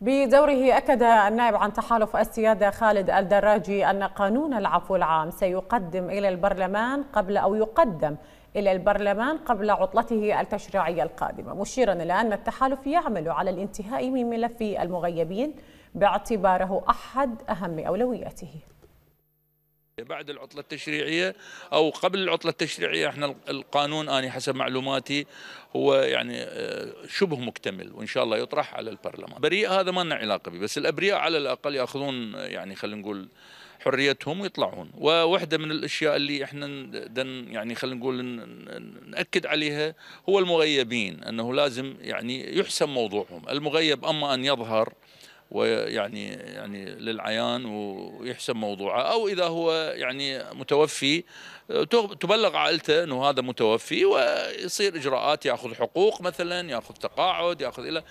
بدوره أكد النائب عن تحالف السيادة خالد الدراجي أن قانون العفو العام سيقدم إلى البرلمان قبل أو يقدم إلى البرلمان قبل عطلته التشريعية القادمة مشيرا إلى أن التحالف يعمل على الانتهاء من ملف المغيبين باعتباره أحد أهم أولوياته بعد العطلة التشريعية أو قبل العطلة التشريعية احنا القانون أنا حسب معلوماتي هو يعني آه، شبه مكتمل وإن شاء الله يطرح على البرلمان بريء هذا ما لنا علاقة به بس الأبرياء على الأقل يأخذون يعني خلينا نقول حريتهم ويطلعون وواحدة من الأشياء اللي احنا دن يعني خلينا نقول نأكد عليها هو المغيبين أنه لازم يعني يحسم موضوعهم المغيب أما أن يظهر ويعني يعني للعيان ويحسب موضوعه او اذا هو يعني متوفي تبلغ عائلته انه هذا متوفي ويصير اجراءات ياخذ حقوق مثلا ياخذ تقاعد ياخذ الى